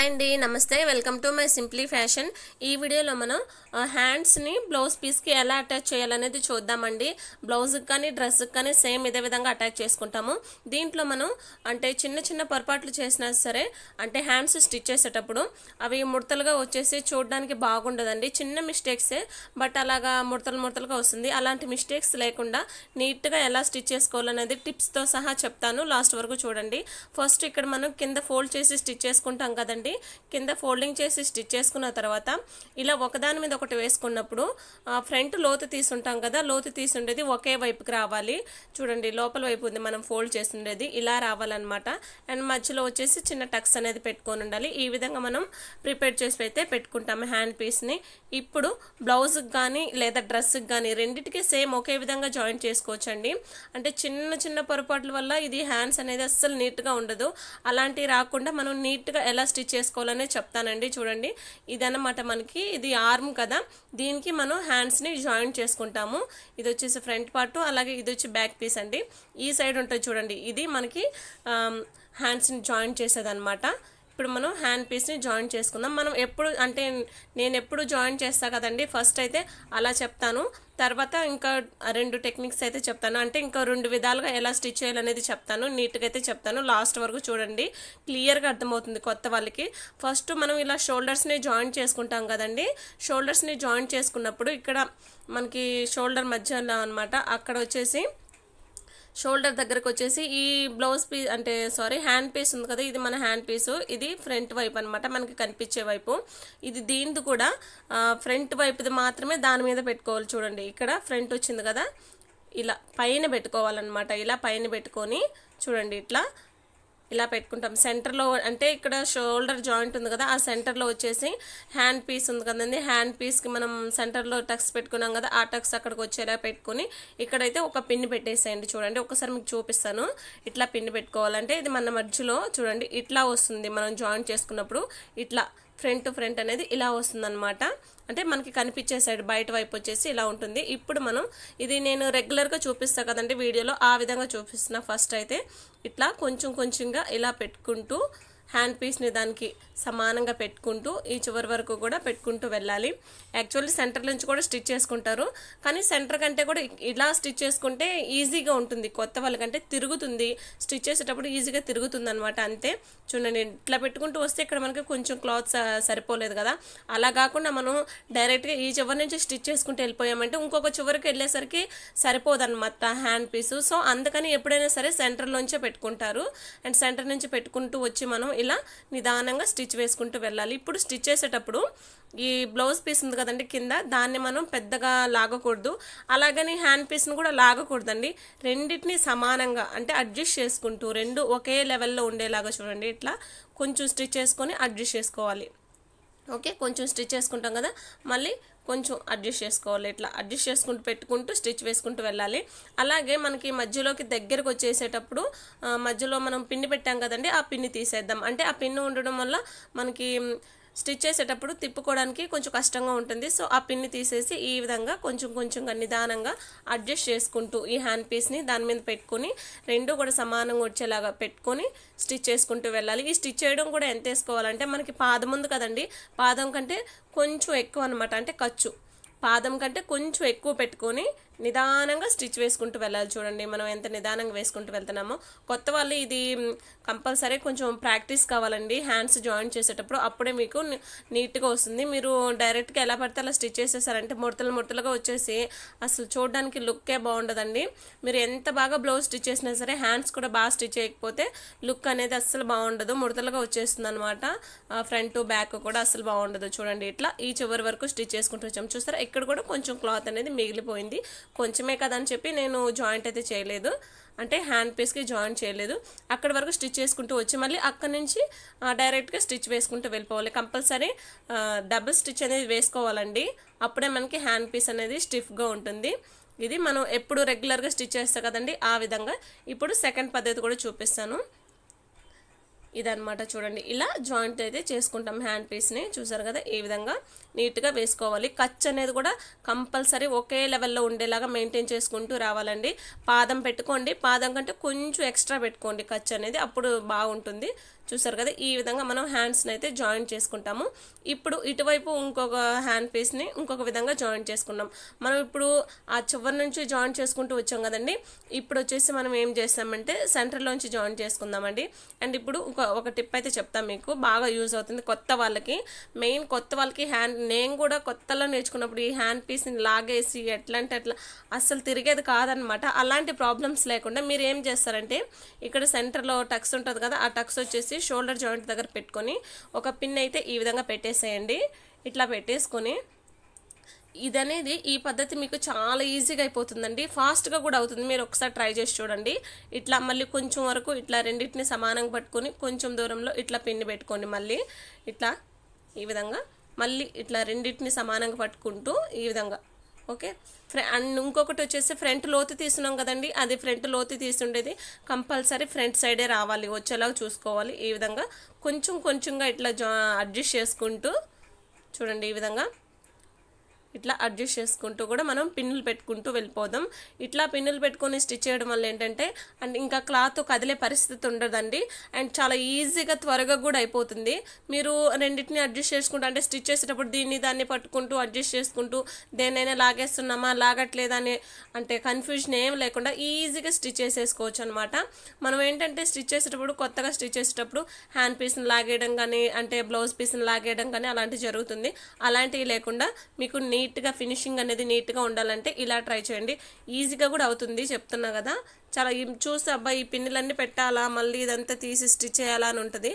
hi అండి నమస్తే welcome to my simply fashion ఈ వీడియోలో మనం హ్యాండ్స్ని బ్లౌజ్ పీస్కి ఎలా అటాచ్ చేయాలనేది చూద్దామండి బ్లౌజ్కి కానీ డ్రెస్కి కానీ సేమ్ ఇదే విధంగా అటాచ్ చేసుకుంటాము దీంట్లో మనం అంటే చిన్న చిన్న పొరపాట్లు చేసినా సరే అంటే హ్యాండ్స్ స్టిచ్ చేసేటప్పుడు అవి ముడతలుగా వచ్చేసి చూడడానికి బాగుండదండి చిన్న మిస్టేక్సే బట్ అలాగా ముడతలు ముడతలుగా వస్తుంది అలాంటి మిస్టేక్స్ లేకుండా నీట్గా ఎలా స్టిచ్ చేసుకోవాలనేది టిప్స్తో సహా చెప్తాను లాస్ట్ వరకు చూడండి ఫస్ట్ ఇక్కడ మనం కింద ఫోల్డ్ చేసి స్టిచ్ చేసుకుంటాం కదండి అండి కింద ఫోల్డింగ్ చేసి స్టిచ్ చేసుకున్న తర్వాత ఇలా ఒకదాని మీద ఒకటి వేసుకున్నప్పుడు ఫ్రంట్ లోతు తీసుంటాం కదా లోతు తీసుండేది ఒకే వైపుకి రావాలి చూడండి లోపల వైపు ఉంది మనం ఫోల్డ్ చేసిండేది ఇలా రావాలన్నమాట అండ్ మధ్యలో వచ్చేసి చిన్న టక్స్ అనేది పెట్టుకొని ఉండాలి ఈ విధంగా మనం ప్రిపేర్ చేసి అయితే పెట్టుకుంటాము హ్యాండ్ పీస్ని ఇప్పుడు బ్లౌజ్కి కానీ లేదా డ్రెస్కి కానీ రెండింటికి సేమ్ ఒకే విధంగా జాయింట్ చేసుకోవచ్చండి అంటే చిన్న చిన్న పొరపాట్ల వల్ల ఇది హ్యాండ్స్ అనేది అస్సలు నీట్గా ఉండదు అలాంటివి రాకుండా మనం నీట్గా ఎలా స్టిచ్ చేసుకోవాలనే చెప్తానండి చూడండి ఇదన్నమాట మనకి ఇది ఆర్మ్ కదా దీనికి మనం హ్యాండ్స్ని జాయింట్ చేసుకుంటాము ఇది వచ్చేసి ఫ్రంట్ పార్ట్ అలాగే ఇది వచ్చి బ్యాక్ పీస్ అండి ఈ సైడ్ ఉంటుంది చూడండి ఇది మనకి హ్యాండ్స్ని జాయింట్ చేసేదన్నమాట ఇప్పుడు మనం హ్యాండ్ పీస్ని జాయిన్ చేసుకుందాం మనం ఎప్పుడు అంటే నేను ఎప్పుడు జాయిన్ చేస్తాను కదండి ఫస్ట్ అయితే అలా చెప్తాను తర్వాత ఇంకా రెండు టెక్నిక్స్ అయితే చెప్తాను అంటే ఇంకా రెండు విధాలుగా ఎలా స్టిచ్ చేయాలనేది చెప్తాను నీట్గా అయితే చెప్తాను లాస్ట్ వరకు చూడండి క్లియర్గా అర్థమవుతుంది కొత్త వాళ్ళకి ఫస్ట్ మనం ఇలా షోల్డర్స్ని జాయిన్ చేసుకుంటాం కదండి షోల్డర్స్ని జాయిన్ చేసుకున్నప్పుడు ఇక్కడ మనకి షోల్డర్ మధ్యలో అనమాట అక్కడ వచ్చేసి షోల్డర్ దగ్గరకు వచ్చేసి ఈ బ్లౌజ్ పీస్ అంటే సారీ హ్యాండ్ పీస్ ఉంది కదా ఇది మన హ్యాండ్ పీసు ఇది ఫ్రంట్ వైపు అనమాట మనకి కనిపించే వైపు ఇది దీనిది కూడా ఫ్రంట్ వైపుది మాత్రమే దాని మీద పెట్టుకోవాలి చూడండి ఇక్కడ ఫ్రంట్ వచ్చింది కదా ఇలా పైన పెట్టుకోవాలన్నమాట ఇలా పైన పెట్టుకొని చూడండి ఇట్లా ఇలా పెట్టుకుంటాం సెంటర్లో అంటే ఇక్కడ షోల్డర్ జాయింట్ ఉంది కదా ఆ సెంటర్లో వచ్చేసి హ్యాండ్ పీస్ ఉంది కదండి హ్యాండ్ పీస్కి మనం సెంటర్లో టక్స్ పెట్టుకున్నాం కదా ఆ టక్స్ అక్కడికి వచ్చేలా పెట్టుకుని ఇక్కడైతే ఒక పిన్ పెట్టేసేయండి చూడండి ఒకసారి మీకు చూపిస్తాను ఇట్లా పిన్ పెట్టుకోవాలంటే ఇది మన మధ్యలో చూడండి ఇట్లా వస్తుంది మనం జాయింట్ చేసుకున్నప్పుడు ఇట్లా ఫ్రంట్ ఫ్రంట్ అనేది ఇలా వస్తుందన్నమాట అంటే మనకి కనిపించే సైడ్ బయట వైపు వచ్చేసి ఇలా ఉంటుంది ఇప్పుడు మనం ఇది నేను రెగ్యులర్గా చూపిస్తాను కదండి వీడియోలో ఆ విధంగా చూపిస్తున్నా ఫస్ట్ అయితే ఇట్లా కొంచెం కొంచెంగా ఇలా పెట్టుకుంటూ హ్యాండ్ పీస్ని దానికి సమానంగా పెట్టుకుంటూ ఈ చివరి వరకు కూడా పెట్టుకుంటూ వెళ్ళాలి యాక్చువల్లీ సెంటర్ నుంచి కూడా స్టిచ్ చేసుకుంటారు కానీ సెంటర్ కంటే కూడా ఇలా స్టిచ్ చేసుకుంటే ఈజీగా ఉంటుంది కొత్త వాళ్ళకంటే తిరుగుతుంది స్టిచ్ చేసేటప్పుడు ఈజీగా తిరుగుతుంది అనమాట అంతే చూడండి ఇట్లా పెట్టుకుంటూ వస్తే ఇక్కడ మనకి కొంచెం క్లాత్ సరిపోలేదు కదా అలా కాకుండా మనం డైరెక్ట్గా ఈ చివరి నుంచి స్టిచ్ చేసుకుంటూ వెళ్ళిపోయామంటే ఇంకొక చివరికి వెళ్ళేసరికి సరిపోదన్నమాట హ్యాండ్ పీస్ సో అందుకని ఎప్పుడైనా సరే సెంటర్లోంచే పెట్టుకుంటారు అండ్ సెంటర్ నుంచి పెట్టుకుంటూ వచ్చి మనం ఇలా నిదానంగా స్టిచ్ వేసుకుంటూ వెళ్ళాలి ఇప్పుడు స్టిచ్ చేసేటప్పుడు ఈ బ్లౌజ్ పీస్ ఉంది కదండి కింద దాన్ని మనం పెద్దగా లాగకూడదు అలాగని హ్యాండ్ పీస్ని కూడా లాగకూడదండి రెండింటిని సమానంగా అంటే అడ్జస్ట్ చేసుకుంటూ రెండు ఒకే లెవెల్లో ఉండేలాగా చూడండి ఇట్లా కొంచెం స్టిచ్ చేసుకొని అడ్జస్ట్ చేసుకోవాలి ఓకే కొంచెం స్టిచ్ చేసుకుంటాం కదా మళ్ళీ కొంచెం అడ్జస్ట్ చేసుకోవాలి ఇట్లా అడ్జస్ట్ చేసుకుంటూ పెట్టుకుంటూ స్టిచ్ వేసుకుంటూ వెళ్ళాలి అలాగే మనకి మధ్యలోకి దగ్గరకు వచ్చేసేటప్పుడు మధ్యలో మనం పిన్ని పెట్టాం కదండి ఆ పిన్ని తీసేద్దాం అంటే ఆ పిన్ను ఉండడం వల్ల మనకి స్టిచ్ చేసేటప్పుడు తిప్పుకోవడానికి కొంచెం కష్టంగా ఉంటుంది సో ఆ పిన్ని తీసేసి ఈ విధంగా కొంచెం కొంచెంగా నిదానంగా అడ్జస్ట్ చేసుకుంటూ ఈ హ్యాండ్ పీస్ని దాని మీద పెట్టుకొని రెండు కూడా సమానంగా వచ్చేలాగా పెట్టుకొని స్టిచ్ చేసుకుంటూ వెళ్ళాలి ఈ స్టిచ్ చేయడం కూడా ఎంత వేసుకోవాలంటే మనకి పాదం ఉంది కదండి పాదం కంటే కొంచెం ఎక్కువ అనమాట అంటే ఖర్చు పాదం కంటే కొంచెం ఎక్కువ పెట్టుకొని నిదానంగా స్టిచ్ వేసుకుంటూ వెళ్ళాలి చూడండి మనం ఎంత నిదానంగా వేసుకుంటూ వెళ్తున్నామో కొత్త వాళ్ళు ఇది కంపల్సరీ కొంచెం ప్రాక్టీస్ కావాలండి హ్యాండ్స్ జాయిన్ చేసేటప్పుడు అప్పుడే మీకు నీట్గా వస్తుంది మీరు డైరెక్ట్గా ఎలా పడితే అలా స్టిచ్ చేసేసారంటే ముడతలు ముడతలుగా వచ్చేసి అసలు చూడడానికి లుక్కే బాగుండదండి మీరు ఎంత బాగా బ్లౌజ్ స్టిచ్ చేసినా సరే హ్యాండ్స్ కూడా బాగా స్టిచ్ చేయకపోతే లుక్ అనేది అస్సలు బాగుండదు ముడతలుగా వచ్చేస్తుంది అనమాట ఫ్రంట్ బ్యాక్ కూడా అసలు బాగుండదు చూడండి ఇట్లా ఈ చివరి వరకు స్టిచ్ చేసుకుంటూ వచ్చాము చూస్తారా ఇక్కడ కూడా కొంచెం క్లాత్ అనేది మిగిలిపోయింది కొంచెమే అని చెప్పి నేను జాయింట్ అయితే చేయలేదు అంటే హ్యాండ్ పీస్కి జాయిన్ చేయలేదు అక్కడ వరకు స్టిచ్ చేసుకుంటూ వచ్చి మళ్ళీ అక్కడ నుంచి డైరెక్ట్గా స్టిచ్ వేసుకుంటూ వెళ్ళిపోవాలి కంపల్సరీ డబుల్ స్టిచ్ అనేది వేసుకోవాలండి అప్పుడే మనకి హ్యాండ్ పీస్ అనేది స్టిఫ్గా ఉంటుంది ఇది మనం ఎప్పుడు రెగ్యులర్గా స్టిచ్ చేస్తాం కదండి ఆ విధంగా ఇప్పుడు సెకండ్ పద్ధతి కూడా చూపిస్తాను ఇదనమాట చూడండి ఇలా జాయింట్ అయితే చేసుకుంటాం హ్యాండ్ పీస్ని చూసారు కదా ఈ విధంగా నీట్గా వేసుకోవాలి ఖర్చు అనేది కూడా కంపల్సరీ ఒకే లెవెల్లో ఉండేలాగా మెయింటైన్ చేసుకుంటూ రావాలండి పాదం పెట్టుకోండి పాదం కంటే కొంచెం ఎక్స్ట్రా పెట్టుకోండి ఖర్చు అనేది అప్పుడు బాగుంటుంది చూసారు కదా ఈ విధంగా మనం హ్యాండ్స్ని అయితే జాయిన్ చేసుకుంటాము ఇప్పుడు ఇటువైపు ఇంకొక హ్యాండ్ పీస్ని ఇంకొక విధంగా జాయిన్ చేసుకున్నాం మనం ఇప్పుడు ఆ చివరి నుంచి జాయిన్ చేసుకుంటూ వచ్చాం కదండి ఇప్పుడు వచ్చేసి మనం ఏం చేస్తామంటే సెంటర్లోంచి జాయిన్ చేసుకుందామండి అండ్ ఇప్పుడు ఒక టిప్ అయితే చెప్తాం మీకు బాగా యూజ్ అవుతుంది కొత్త వాళ్ళకి మెయిన్ కొత్త వాళ్ళకి హ్యాండ్ నేను కూడా కొత్తలో నేర్చుకున్నప్పుడు ఈ హ్యాండ్ పీస్ని లాగేసి ఎట్లాంటి అట్లా అస్సలు తిరిగేది కాదనమాట అలాంటి ప్రాబ్లమ్స్ లేకుండా మీరు ఏం చేస్తారంటే ఇక్కడ సెంటర్లో టక్స్ ఉంటుంది కదా ఆ టక్స్ వచ్చేసి షోల్డర్ జాయింట్ దగ్గర పెట్టుకొని ఒక పిన్ అయితే ఈ విధంగా పెట్టేసేయండి ఇట్లా పెట్టేసుకొని ఇదనేది ఈ పద్ధతి మీకు చాలా ఈజీగా అయిపోతుందండి ఫాస్ట్గా కూడా అవుతుంది మీరు ఒకసారి ట్రై చేసి చూడండి ఇట్లా మళ్ళీ కొంచెం వరకు ఇట్లా రెండింటిని సమానంగా పట్టుకొని కొంచెం దూరంలో ఇట్లా పిన్ని పెట్టుకోండి మళ్ళీ ఇట్లా ఈ విధంగా మళ్ళీ ఇట్లా రెండింటిని సమానంగా పట్టుకుంటూ ఈ విధంగా ఓకే అండ్ ఇంకొకటి వచ్చేసి ఫ్రంట్ లోతు తీస్తున్నాం కదండి అది ఫ్రంట్ లోతు తీసుండేది కంపల్సరీ ఫ్రంట్ సైడే రావాలి వచ్చేలాగా చూసుకోవాలి ఈ విధంగా కొంచెం కొంచెంగా ఇట్లా అడ్జస్ట్ చేసుకుంటూ చూడండి ఈ విధంగా ఇట్లా అడ్జస్ట్ చేసుకుంటూ కూడా మనం పిన్నులు పెట్టుకుంటూ వెళ్ళిపోదాం ఇట్లా పిన్నులు పెట్టుకొని స్టిచ్ చేయడం వల్ల ఏంటంటే అండ్ ఇంకా క్లాత్ కదిలే పరిస్థితి ఉండదండి అండ్ చాలా ఈజీగా త్వరగా కూడా అయిపోతుంది మీరు రెండింటిని అడ్జస్ట్ చేసుకుంటూ అంటే స్టిచ్ చేసేటప్పుడు దీన్ని దాన్ని పట్టుకుంటూ అడ్జస్ట్ చేసుకుంటూ దేనైనా లాగేస్తున్నామా లాగట్లేదా అని అంటే కన్ఫ్యూజన్ ఏం లేకుండా ఈజీగా స్టిచ్ చేసేసుకోవచ్చు అనమాట మనం ఏంటంటే స్టిచ్ చేసేటప్పుడు కొత్తగా స్టిచ్ చేసేటప్పుడు హ్యాండ్ పీస్ని లాగేయడం కానీ అంటే బ్లౌజ్ పీస్ని లాగేయడం కానీ అలాంటివి జరుగుతుంది అలాంటివి లేకుండా మీకు నీ నీట్గా ఫినిషింగ్ అనేది నీట్గా ఉండాలంటే ఇలా ట్రై చేయండి ఈజీగా కూడా అవుతుంది చెప్తున్నా కదా చాలా చూస్తే అబ్బాయి ఈ పిన్నులన్నీ పెట్టాలా మళ్ళీ ఇదంతా తీసి స్టిచ్ చేయాలా అని ఉంటుంది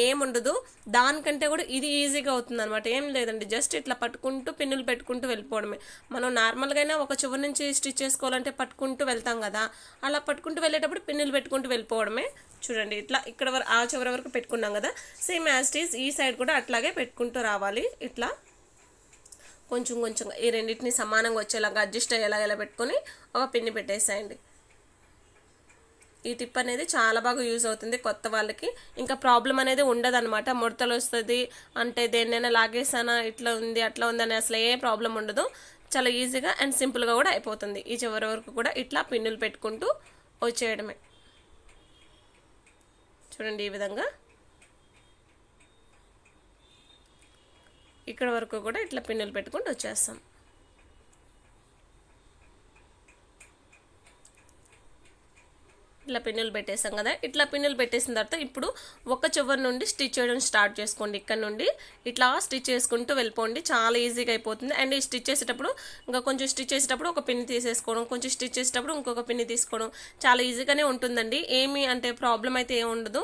ఏముండదు దానికంటే కూడా ఇది ఈజీగా అవుతుంది అనమాట ఏం లేదండి జస్ట్ ఇట్లా పట్టుకుంటూ పిన్నులు పెట్టుకుంటూ వెళ్ళిపోవడమే మనం నార్మల్గానే ఒక చివరి నుంచి స్టిచ్ చేసుకోవాలంటే పట్టుకుంటూ వెళ్తాం కదా అలా పట్టుకుంటూ వెళ్ళేటప్పుడు పిన్నులు పెట్టుకుంటూ వెళ్ళిపోవడమే చూడండి ఇట్లా ఇక్కడ ఆ చివరి వరకు పెట్టుకున్నాం కదా సేమ్ యాజ్ ఈజ్ ఈ సైడ్ కూడా అట్లాగే పెట్టుకుంటూ రావాలి ఇట్లా కొంచెం కొంచెం ఈ రెండింటిని సమానంగా వచ్చేలాగా అడ్జస్ట్ అయ్యేలా ఎలా పెట్టుకొని ఒక పిన్ని పెట్టేసేయండి ఈ టిప్ అనేది చాలా బాగా యూజ్ అవుతుంది కొత్త వాళ్ళకి ఇంకా ప్రాబ్లం అనేది ఉండదు అనమాట ముడతలు వస్తుంది అంటే దేన్నైనా లాగేసానా ఇట్లా ఉంది అట్లా ఉంది అని అసలు ఏ ప్రాబ్లం ఉండదు చాలా ఈజీగా అండ్ సింపుల్గా కూడా అయిపోతుంది ఈ చివరి వరకు కూడా ఇట్లా పిన్నులు పెట్టుకుంటూ వచ్చేయడమే చూడండి ఈ విధంగా ఇక్కడ వరకు కూడా ఇట్లా పిన్నులు పెట్టుకుంటూ వచ్చేస్తాం ఇట్లా పిన్నులు పెట్టేసాం కదా ఇట్లా పిన్నులు పెట్టేసిన తర్వాత ఇప్పుడు ఒక చివరి నుండి స్టిచ్ చేయడం స్టార్ట్ చేసుకోండి ఇక్కడ నుండి ఇట్లా స్టిచ్ చేసుకుంటూ వెళ్ళిపోండి చాలా ఈజీగా అయిపోతుంది అండ్ ఈ స్టిచ్ చేసేటప్పుడు ఇంకా కొంచెం స్టిచ్ చేసేటప్పుడు ఒక పిన్ తీసేసుకోవడం కొంచెం స్టిచ్ చేసేటప్పుడు ఇంకొక పిన్ తీసుకోవడం చాలా ఈజీగానే ఉంటుందండి ఏమి అంటే ప్రాబ్లం అయితే ఏమి ఉండదు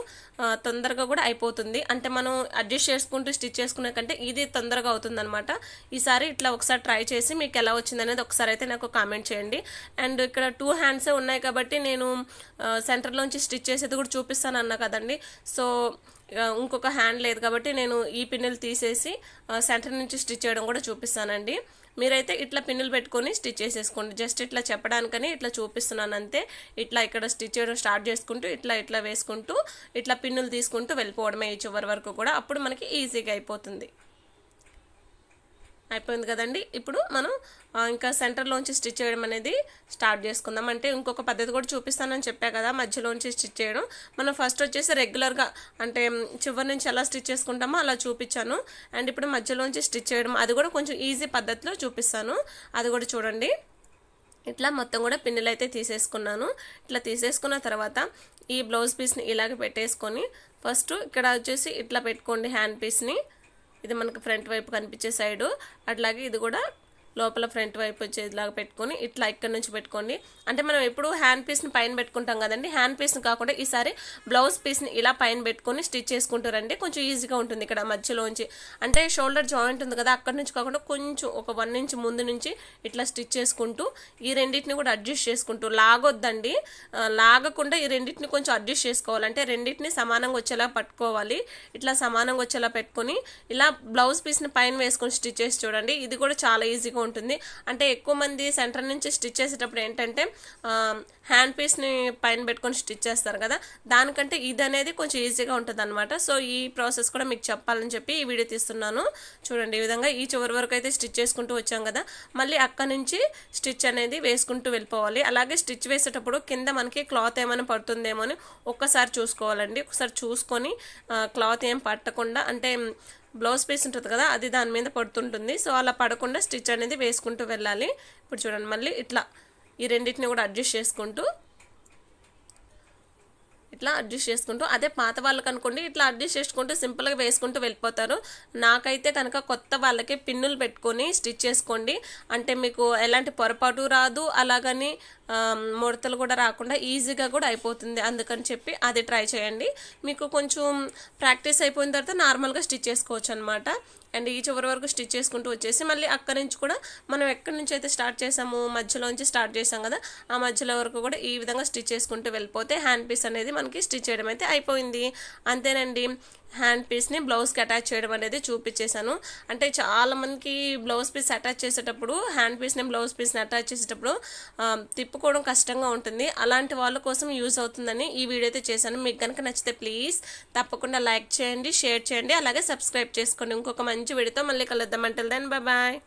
తొందరగా కూడా అయిపోతుంది అంటే మనం అడ్జస్ట్ చేసుకుంటూ స్టిచ్ చేసుకునే కంటే ఇది తొందరగా అవుతుంది అనమాట ఈసారి ఇట్లా ఒకసారి ట్రై చేసి మీకు ఎలా వచ్చింది అనేది ఒకసారి అయితే నాకు కామెంట్ చేయండి అండ్ ఇక్కడ టూ హ్యాండ్సే ఉన్నాయి కాబట్టి నేను సెంటర్లోంచి స్టిచ్ చేసేది కూడా చూపిస్తాను అన్నా కదండి సో ఇంకొక హ్యాండ్ లేదు కాబట్టి నేను ఈ పిన్నులు తీసేసి సెంటర్ నుంచి స్టిచ్ చేయడం కూడా చూపిస్తానండి మీరైతే ఇట్లా పిన్నులు పెట్టుకొని స్టిచ్ చేసేసుకోండి జస్ట్ ఇట్లా చెప్పడానికని ఇట్లా చూపిస్తున్నాను అంతే ఇట్లా ఇక్కడ స్టిచ్ చేయడం స్టార్ట్ చేసుకుంటూ ఇట్లా ఇట్లా వేసుకుంటూ ఇట్లా పిన్నులు తీసుకుంటూ వెళ్ళిపోవడమే ఈ చివరి వరకు కూడా అప్పుడు మనకి ఈజీగా అయిపోతుంది అయిపోయింది కదండి ఇప్పుడు మనం ఇంకా సెంటర్లోంచి స్టిచ్ చేయడం అనేది స్టార్ట్ చేసుకుందాం అంటే ఇంకొక పద్ధతి కూడా చూపిస్తానని చెప్పా కదా మధ్యలోంచి స్టిచ్ చేయడం మనం ఫస్ట్ వచ్చేసి రెగ్యులర్గా అంటే చివరి నుంచి ఎలా స్టిచ్ చేసుకుంటామో అలా చూపించాను అండ్ ఇప్పుడు మధ్యలోంచి స్టిచ్ చేయడం అది కూడా కొంచెం ఈజీ పద్ధతిలో చూపిస్తాను అది కూడా చూడండి ఇట్లా మొత్తం కూడా పిన్నులు అయితే తీసేసుకున్నాను ఇట్లా తీసేసుకున్న తర్వాత ఈ బ్లౌజ్ పీస్ని ఇలాగ పెట్టేసుకొని ఫస్ట్ ఇక్కడ వచ్చేసి ఇట్లా పెట్టుకోండి హ్యాండ్ పీస్ని ఇది మనకు ఫ్రంట్ వైపు కనిపించే సైడు అట్లాగే ఇది కూడా లోపల ఫ్రంట్ వైపు వచ్చేలాగా పెట్టుకొని ఇట్లా ఇక్కడ నుంచి పెట్టుకోండి అంటే మనం ఎప్పుడు హ్యాండ్ పీస్ని పైన పెట్టుకుంటాం కదండి హ్యాండ్ పీస్ని కాకుండా ఈసారి బ్లౌజ్ పీస్ని ఇలా పైన పెట్టుకొని స్టిచ్ చేసుకుంటారండి కొంచెం ఈజీగా ఉంటుంది ఇక్కడ మధ్యలోంచి అంటే షోల్డర్ జాయింట్ ఉంది కదా అక్కడ నుంచి కాకుండా కొంచెం ఒక వన్ ఇంచ్ ముందు నుంచి ఇట్లా స్టిచ్ చేసుకుంటూ ఈ రెండింటిని కూడా అడ్జస్ట్ చేసుకుంటూ లాగొద్దండి లాగకుండా ఈ రెండింటిని కొంచెం అడ్జస్ట్ చేసుకోవాలంటే రెండింటిని సమానంగా వచ్చేలా పట్టుకోవాలి ఇట్లా సమానంగా వచ్చేలా పెట్టుకొని ఇలా బ్లౌజ్ పీస్ని పైన వేసుకొని స్టిచ్ చేసి చూడండి ఇది కూడా చాలా ఈజీగా ఉంటుంది అంటే ఎక్కువ మంది సెంటర్ నుంచి స్టిచ్ చేసేటప్పుడు ఏంటంటే హ్యాండ్ పీస్ని పైన పెట్టుకొని స్టిచ్ చేస్తారు కదా దానికంటే ఇది అనేది కొంచెం ఈజీగా ఉంటుంది అనమాట సో ఈ ప్రాసెస్ కూడా మీకు చెప్పాలని చెప్పి ఈ వీడియో తీస్తున్నాను చూడండి ఈ విధంగా ఈ చివరి వరకు అయితే స్టిచ్ చేసుకుంటూ వచ్చాం కదా మళ్ళీ అక్కడ నుంచి స్టిచ్ అనేది వేసుకుంటూ వెళ్ళిపోవాలి అలాగే స్టిచ్ వేసేటప్పుడు కింద మనకి క్లాత్ ఏమైనా పడుతుందేమో అని ఒక్కసారి చూసుకోవాలండి ఒకసారి చూసుకొని క్లాత్ ఏం పట్టకుండా అంటే బ్లౌజ్ పీస్ ఉంటుంది కదా అది దాని మీద పడుతుంటుంది సో అలా పడకుండా స్టిచ్ అనేది వేసుకుంటూ వెళ్ళాలి ఇప్పుడు చూడండి మళ్ళీ ఇట్లా ఈ రెండింటిని కూడా అడ్జస్ట్ చేసుకుంటూ ఇట్లా అడ్జస్ట్ చేసుకుంటూ అదే పాత వాళ్ళకి అనుకోండి ఇట్లా అడ్జస్ట్ చేసుకుంటూ సింపుల్గా వేసుకుంటూ వెళ్ళిపోతారు నాకైతే కనుక కొత్త వాళ్ళకి పిన్నులు పెట్టుకొని స్టిచ్ చేసుకోండి అంటే మీకు ఎలాంటి పొరపాటు రాదు అలాగని ముడతలు కూడా రాకుండా ఈజీగా కూడా అయిపోతుంది అందుకని చెప్పి అది ట్రై చేయండి మీకు కొంచెం ప్రాక్టీస్ అయిపోయిన తర్వాత నార్మల్గా స్టిచ్ చేసుకోవచ్చు అనమాట అండ్ ఈ చివరి వరకు స్టిచ్ చేసుకుంటూ వచ్చేసి మళ్ళీ అక్కడి నుంచి కూడా మనం ఎక్కడి నుంచి అయితే స్టార్ట్ చేసాము మధ్యలో నుంచి స్టార్ట్ చేసాం కదా ఆ మధ్యలో వరకు కూడా ఈ విధంగా స్టిచ్ చేసుకుంటూ వెళ్ళిపోతే హ్యాండ్ పీస్ అనేది మనకి స్టిచ్ చేయడం అయితే అయిపోయింది అంతేనండి హ్యాండ్ పీస్ని బ్లౌజ్కి అటాచ్ చేయడం అనేది చూపించేశాను అంటే చాలామందికి బ్లౌజ్ పీస్ అటాచ్ చేసేటప్పుడు హ్యాండ్ పీస్ని బ్లౌజ్ పీస్ని అటాచ్ చేసేటప్పుడు తిప్పు చెప్పుకోవడం కష్టంగా ఉంటుంది అలాంటి వాళ్ళ కోసం యూజ్ అవుతుందని ఈ వీడియో అయితే చేశాను మీకు కనుక నచ్చితే ప్లీజ్ తప్పకుండా లైక్ చేయండి షేర్ చేయండి అలాగే సబ్స్క్రైబ్ చేసుకోండి ఇంకొక మంచి వీడియోతో మళ్ళీ కలుద్దాం అంటే దెన్ బాయ్